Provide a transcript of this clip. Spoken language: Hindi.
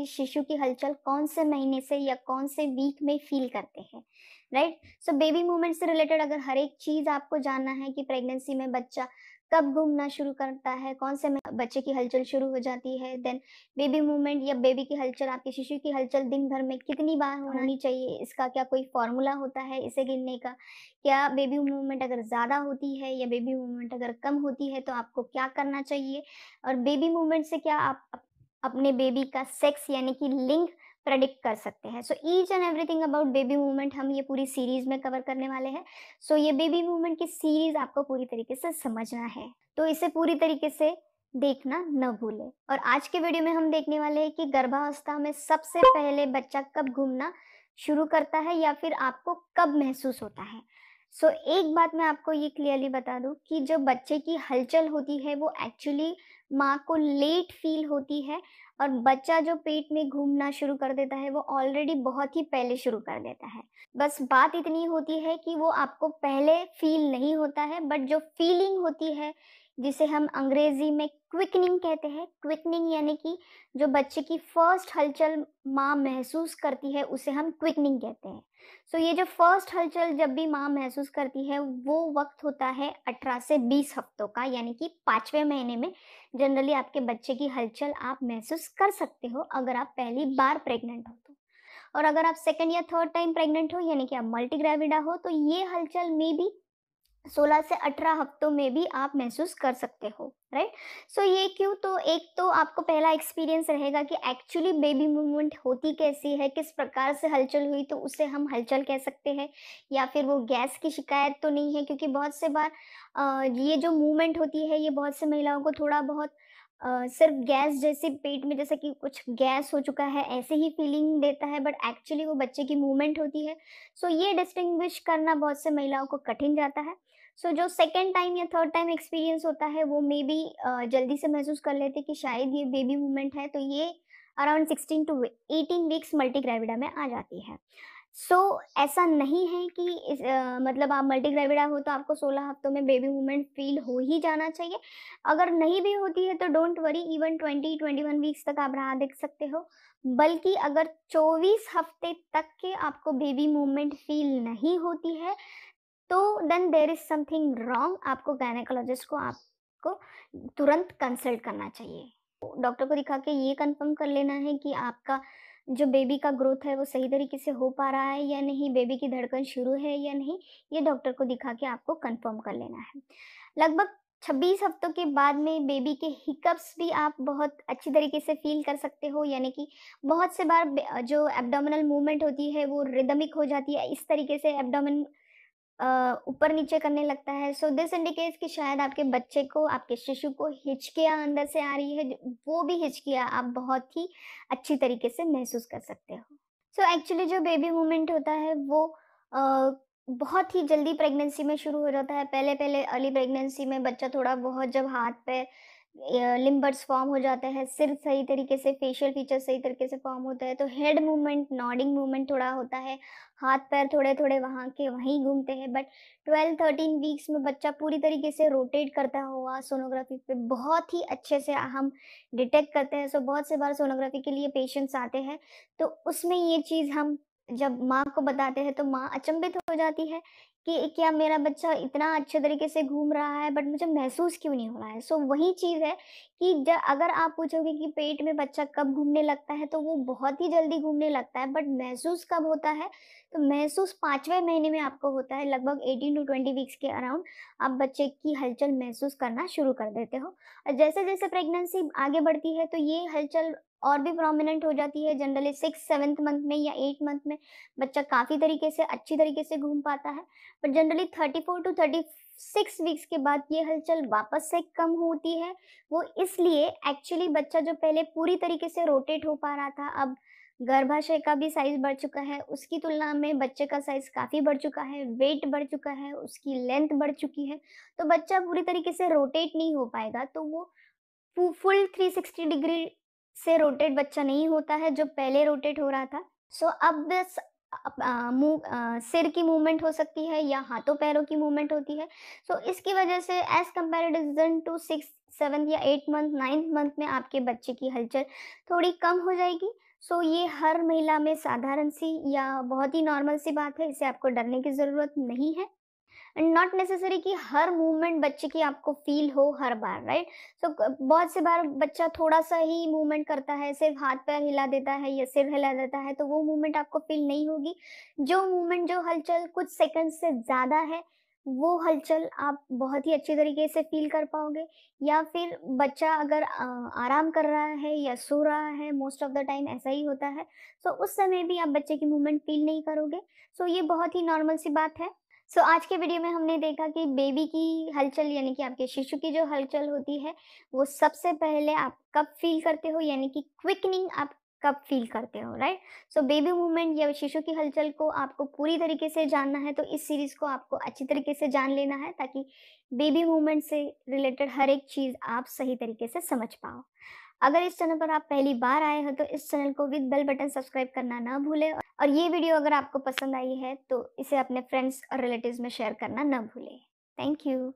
कि शिशु की हलचल कौन से महीने से या कौन से वीक में फील करते हैं राइट सो बेबी मूवमेंट से रिलेटेड अगर हर एक चीज़ आपको जानना है कि प्रेगनेंसी में बच्चा कब घूमना शुरू करता है कौन से बच्चे की हलचल शुरू हो जाती है देन बेबी मूवमेंट या बेबी की हलचल आपके शिशु की हलचल दिन भर में कितनी बार हाँ। होनी चाहिए इसका क्या कोई फॉर्मूला होता है इसे गिनने का क्या बेबी मूवमेंट अगर ज़्यादा होती है या बेबी मूवमेंट अगर कम होती है तो आपको क्या करना चाहिए और बेबी मूवमेंट से क्या आप अपने बेबी का सेक्स यानी कि लिंग प्रडिक्ट कर सकते हैं so each and everything about baby movement हम ये पूरी सीरीज में कवर करने वाले हैं सो so, ये बेबी मूवमेंट की सीरीज आपको पूरी तरीके से समझना है तो इसे पूरी तरीके से देखना न भूले और आज के वीडियो में हम देखने वाले हैं कि गर्भावस्था में सबसे पहले बच्चा कब घूमना शुरू करता है या फिर आपको कब महसूस होता है सो so, एक बात मैं आपको ये क्लियरली बता दूं कि जो बच्चे की हलचल होती है वो एक्चुअली माँ को लेट फील होती है और बच्चा जो पेट में घूमना शुरू कर देता है वो ऑलरेडी बहुत ही पहले शुरू कर देता है बस बात इतनी होती है कि वो आपको पहले फील नहीं होता है बट जो फीलिंग होती है जिसे हम अंग्रेजी में क्विकनिंग कहते हैं क्विकनिंग यानी कि जो बच्चे की फर्स्ट हलचल माँ महसूस करती है उसे हम क्विकनिंग कहते हैं सो so, ये जो फर्स्ट हलचल जब भी माँ महसूस करती है वो वक्त होता है 18 से 20 हफ्तों का यानी कि पाँचवें महीने में जनरली आपके बच्चे की हलचल आप महसूस कर सकते हो अगर आप पहली बार प्रेग्नेंट हो तो और अगर आप सेकेंड या थर्ड टाइम प्रेग्नेंट हो यानी कि आप मल्टीग्रेविडा हो तो ये हलचल में भी 16 से 18 हफ्तों में भी आप महसूस कर सकते हो राइट सो so, ये क्यों तो एक तो आपको पहला एक्सपीरियंस रहेगा कि एक्चुअली बेबी मूवमेंट होती कैसी है किस प्रकार से हलचल हुई तो उसे हम हलचल कह सकते हैं या फिर वो गैस की शिकायत तो नहीं है क्योंकि बहुत से बार ये जो मूवमेंट होती है ये बहुत से महिलाओं को थोड़ा बहुत सिर्फ गैस जैसे पेट में जैसा कि कुछ गैस हो चुका है ऐसे ही फीलिंग देता है बट एक्चुअली वो बच्चे की मूवमेंट होती है सो so, ये डिस्टिंग्विश करना बहुत से महिलाओं को कठिन जाता है सो so, जो सेकेंड टाइम या थर्ड टाइम एक्सपीरियंस होता है वो मे बी uh, जल्दी से महसूस कर लेते कि शायद ये बेबी मूवमेंट है तो ये अराउंड 16 टू 18 वीक्स मल्टीग्रेविडा में आ जाती है सो so, ऐसा नहीं है कि इस, आ, मतलब आप मल्टीग्रेविडा हो तो आपको 16 हफ्तों में बेबी मूवमेंट फील हो ही जाना चाहिए अगर नहीं भी होती है तो डोंट वरी इवन 20 21 वीक्स तक आप रहा देख सकते हो बल्कि अगर 24 हफ्ते तक के आपको बेबी मूवमेंट फील नहीं होती है तो then there is something wrong आपको गायनेकोलॉजिस्ट को आपको तुरंत कंसल्ट करना चाहिए डॉक्टर को दिखा के ये कंफर्म कर लेना है कि आपका जो बेबी का ग्रोथ है वो सही तरीके से हो पा रहा है या नहीं बेबी की धड़कन शुरू है या नहीं ये डॉक्टर को दिखा के आपको कंफर्म कर लेना है लगभग 26 हफ्तों के बाद में बेबी के हिकअप्स भी आप बहुत अच्छी तरीके से फील कर सकते हो यानी कि बहुत से बार जो एब्डोमिनल मूवमेंट होती है वो रिदमिक हो जाती है इस तरीके से एब्डोमिन ऊपर नीचे करने लगता है सो दिस इंडिकेट्स कि शायद आपके बच्चे को आपके शिशु को हिचकिया अंदर से आ रही है वो भी हिचकिया आप बहुत ही अच्छी तरीके से महसूस कर सकते हो सो एक्चुअली जो बेबी मूवमेंट होता है वो uh, बहुत ही जल्दी प्रेगनेंसी में शुरू हो जाता है पहले पहले अर्ली प्रेगनेंसी में बच्चा थोड़ा बहुत जब हाथ पैर लिम्बर्स फॉर्म हो जाता है सिर सही तरीके से फेशियल फीचर सही तरीके से फॉर्म होता है तो हेड मूवमेंट नॉडिंग मूवमेंट थोड़ा होता है हाथ पैर थोड़े थोड़े वहाँ के वहीं घूमते हैं बट ट्वेल्व थर्टीन वीक्स में बच्चा पूरी तरीके से रोटेट करता हुआ सोनोग्राफी पे बहुत ही अच्छे से हम डिटेक्ट करते हैं सो so, बहुत से बार सोनोग्राफी के लिए पेशेंट्स आते हैं तो उसमें ये चीज़ हम जब माँ को बताते हैं तो माँ अचंभित हो जाती है कि क्या मेरा बच्चा इतना अच्छे तरीके से घूम रहा है बट मुझे महसूस क्यों नहीं हो रहा है सो so, वही चीज़ है कि जब अगर आप पूछोगे कि पेट में बच्चा कब घूमने लगता है तो वो बहुत ही जल्दी घूमने लगता है बट महसूस कब होता है तो महसूस पाँचवें महीने में आपको होता है लगभग एटीन टू ट्वेंटी वीक्स के अराउंड आप बच्चे की हलचल महसूस करना शुरू कर देते हो और जैसे जैसे प्रेगनेंसी आगे बढ़ती है तो ये हलचल और भी प्रोमिनेंट हो जाती है जनरली सिक्स सेवन्थ मंथ में या एट मंथ में बच्चा काफ़ी तरीके से अच्छी तरीके से घूम पाता है पर generally thirty four to thirty six weeks के बाद ये हलचल वापस से कम होती है वो इसलिए एक्चुअली बच्चा जो पहले पूरी तरीके से रोटेट हो पा रहा था अब गर्भाशय का भी साइज बढ़ चुका है उसकी तुलना में बच्चे का साइज काफ़ी बढ़ चुका है वेट बढ़ चुका है उसकी लेंथ बढ़ चुकी है तो बच्चा पूरी तरीके से रोटेट नहीं हो पाएगा तो वो फुल 360 डिग्री से रोटेट बच्चा नहीं होता है जो पहले रोटेट हो रहा था सो so, अब मुँह सिर की मूवमेंट हो सकती है या हाथों पैरों की मूवमेंट होती है सो so, इसकी वजह से as comparison to six seventh या एट मंथ नाइन्थ मंथ में आपके बच्चे की हलचल थोड़ी कम हो जाएगी सो so, ये हर महिला में साधारण सी या बहुत ही नॉर्मल सी बात है इसे आपको डरने की ज़रूरत नहीं है एंड नॉट नेसेसरी कि हर मूवमेंट बच्चे की आपको फील हो हर बार राइट सो so, बहुत से बार बच्चा थोड़ा सा ही मूवमेंट करता है सिर्फ हाथ पैर हिला देता है या सिर हिला देता है तो वो मूवमेंट आपको फील नहीं होगी जो मूवमेंट जो हलचल कुछ सेकंड से ज़्यादा है वो हलचल आप बहुत ही अच्छे तरीके से फील कर पाओगे या फिर बच्चा अगर आराम कर रहा है या सो रहा है मोस्ट ऑफ द टाइम ऐसा ही होता है सो so, उस समय भी आप बच्चे की मूवमेंट फील नहीं करोगे सो so, ये बहुत ही नॉर्मल सी बात है सो so, आज के वीडियो में हमने देखा कि बेबी की हलचल यानी कि आपके शिशु की जो हलचल होती है वो सबसे पहले आप कब फील करते हो यानी कि क्विकनिंग आप कब फील करते हो राइट सो बेबी मूवमेंट या शिशु की हलचल को आपको पूरी तरीके से जानना है तो इस सीरीज को आपको अच्छी तरीके से जान लेना है ताकि बेबी मूवमेंट से रिलेटेड हर एक चीज़ आप सही तरीके से समझ पाओ अगर इस चैनल पर आप पहली बार आए हो तो इस चैनल को विद बेल बटन सब्सक्राइब करना ना भूलें और ये वीडियो अगर आपको पसंद आई है तो इसे अपने फ्रेंड्स और रिलेटिव में शेयर करना ना भूलें थैंक यू